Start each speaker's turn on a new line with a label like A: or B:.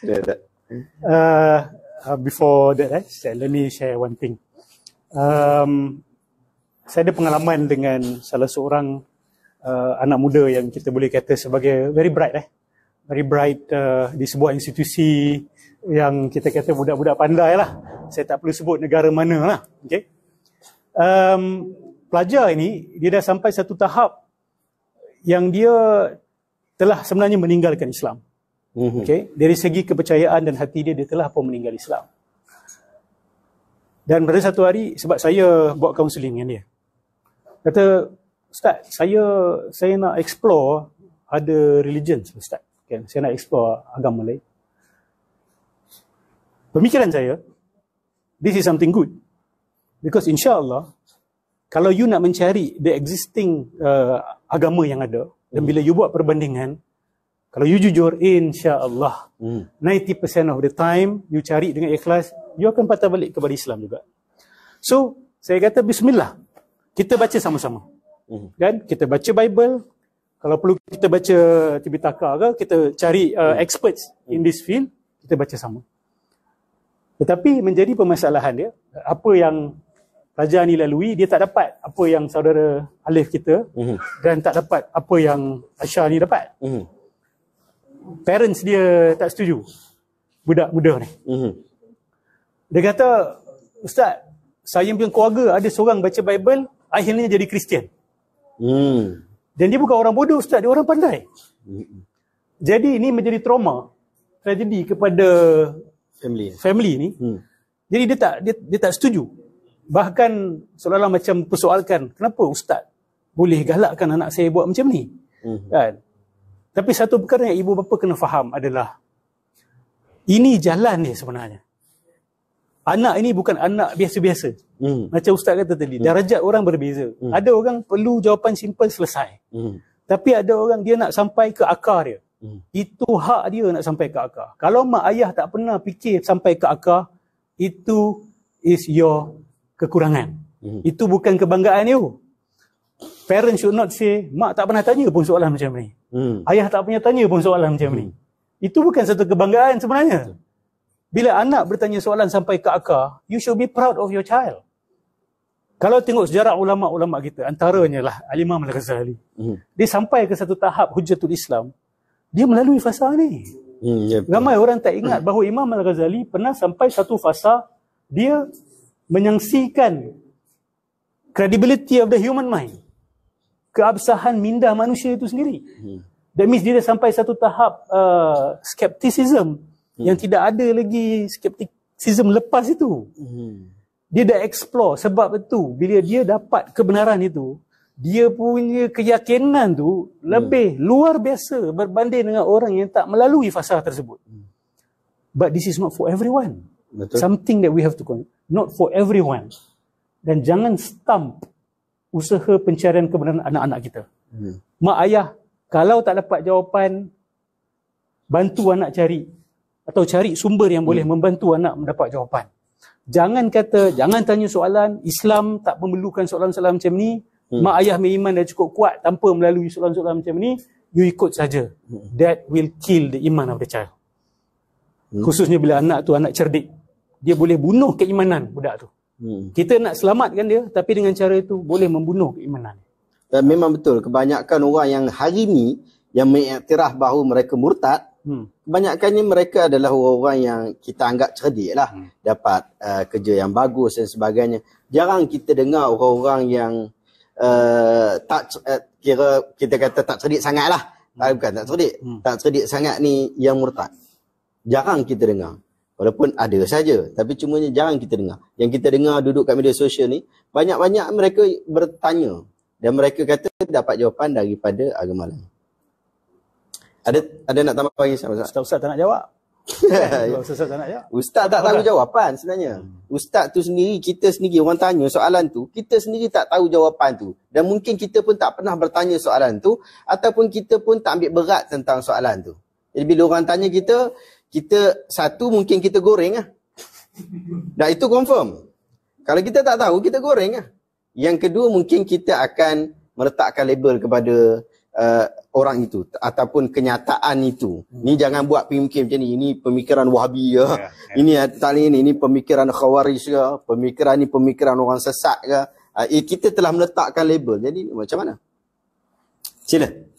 A: Uh, uh, before that, eh, let me share one thing. Um, saya ada pengalaman dengan salah seorang uh, anak muda yang kita boleh kata sebagai very bright, eh, very bright uh, di sebuah institusi yang kita kata budak-budak pandai lah. Saya tak perlu sebut negara mana lah. Okay. Um, pelajar ini dia dah sampai satu tahap yang dia telah sebenarnya meninggalkan Islam. Mm-hmm. Okay? Dari segi kepercayaan dan hati dia, dia telah pun meninggal Islam. Dan pada satu hari, sebab saya buat kaunseling dengan dia. Kata, Ustaz, saya saya nak explore ada religion, Ustaz. Okay? Saya nak explore agama lain. Pemikiran saya, this is something good. Because insyaAllah, kalau you nak mencari the existing uh, agama yang ada, dan hmm. bila you buat perbandingan, kalau you jujur, Allah, hmm. 90% of the time you cari dengan ikhlas, you akan patah balik kepada Islam juga. So, saya kata bismillah. Kita baca sama-sama. Hmm. Kan? Kita baca Bible. Kalau perlu kita baca Tibitaka ke, kita cari uh, hmm. experts hmm. in this field, kita baca sama. Tetapi menjadi permasalahan dia, apa yang Raja ni lalui, dia tak dapat apa yang saudara Alif kita mm-hmm. dan tak dapat apa yang Aisyah ni dapat. Mm-hmm parents dia tak setuju budak muda ni. Mm-hmm. Dia kata, Ustaz, saya punya keluarga ada seorang baca Bible, akhirnya jadi Kristian. Mm. Dan dia bukan orang bodoh Ustaz, dia orang pandai. Mm-hmm. Jadi ini menjadi trauma, tragedi kepada family, ya? family ni. Mm. Jadi dia tak dia, dia tak setuju. Bahkan seolah-olah macam persoalkan, kenapa Ustaz boleh galakkan anak saya buat macam ni? Mm-hmm. Kan? Tapi satu perkara yang ibu bapa kena faham adalah ini jalan dia sebenarnya. Anak ini bukan anak biasa-biasa. Hmm. Macam ustaz kata tadi, hmm. darjat orang berbeza. Hmm. Ada orang perlu jawapan simple selesai. Hmm. Tapi ada orang dia nak sampai ke akar dia. Hmm. Itu hak dia nak sampai ke akar. Kalau mak ayah tak pernah fikir sampai ke akar, itu is your kekurangan. Hmm. Itu bukan kebanggaan you. Parents should not say, mak tak pernah tanya pun soalan macam ni. Hmm. Ayah tak punya tanya pun soalan hmm. macam ni. Hmm. Itu bukan satu kebanggaan sebenarnya. Bila anak bertanya soalan sampai ke akar, you should be proud of your child. Kalau tengok sejarah ulama-ulama kita, antaranya lah Al-Imam Al-Ghazali. Hmm. Dia sampai ke satu tahap hujatul Islam, dia melalui fasa ni. Hmm, yep. Ya, Ramai orang tak ingat bahawa Imam Al-Ghazali pernah sampai satu fasa dia menyangsikan credibility of the human mind keabsahan minda manusia itu sendiri. Hmm. That means dia dah sampai satu tahap uh, skepticism hmm. yang tidak ada lagi skepticism lepas itu. Hmm. Dia dah explore sebab itu bila dia dapat kebenaran itu, dia punya keyakinan tu hmm. lebih luar biasa berbanding dengan orang yang tak melalui fasa tersebut. Hmm. But this is not for everyone. Betul. Something that we have to call not for everyone. Dan jangan stamp usaha pencarian kebenaran anak-anak kita. Hmm. Mak ayah kalau tak dapat jawapan bantu anak cari atau cari sumber yang boleh hmm. membantu anak mendapat jawapan. Jangan kata, jangan tanya soalan, Islam tak memerlukan soalan-soalan macam ni. Hmm. Mak ayah iman dah cukup kuat tanpa melalui soalan-soalan macam ni, you ikut saja. Hmm. That will kill the iman of the child. Hmm. Khususnya bila anak tu anak cerdik, dia boleh bunuh keimanan budak tu. Hmm. Hmm. Kita nak selamatkan dia tapi dengan cara itu boleh membunuh keimanan.
B: Dan memang betul kebanyakan orang yang hari ini yang mengiktiraf bahawa mereka murtad Hmm. Kebanyakannya mereka adalah orang-orang yang kita anggap cerdik lah hmm. Dapat uh, kerja yang bagus dan sebagainya Jarang kita dengar orang-orang yang uh, tak uh, Kira kita kata tak cerdik sangat lah hmm. Ah, bukan tak cerdik hmm. Tak cerdik sangat ni yang murtad Jarang kita dengar Walaupun ada saja, tapi cumanya jangan kita dengar. Yang kita dengar duduk kat media sosial ni, banyak-banyak mereka bertanya dan mereka kata dapat jawapan daripada agama lain. Ada ada nak tambah lagi Ustaz? Ustaz, tak nak jawab.
A: Ustaz, tak nak jawab.
B: Ustaz tak tahu jawapan sebenarnya. Hmm. Ustaz tu sendiri, kita sendiri orang tanya soalan tu, kita sendiri tak tahu jawapan tu. Dan mungkin kita pun tak pernah bertanya soalan tu ataupun kita pun tak ambil berat tentang soalan tu. Jadi bila orang tanya kita, kita satu mungkin kita goreng lah. Dan itu confirm. Kalau kita tak tahu, kita goreng lah. Yang kedua mungkin kita akan meletakkan label kepada uh, orang itu ataupun kenyataan itu. Hmm. Ni jangan buat pemikiran macam ni. Ini pemikiran wahabi ya. Yeah, yeah. Ini tak ini, ini pemikiran khawarij ke. Ya. Pemikiran ini pemikiran orang sesat ke. Ya. Uh, eh, kita telah meletakkan label. Jadi macam mana? Sila. Hmm.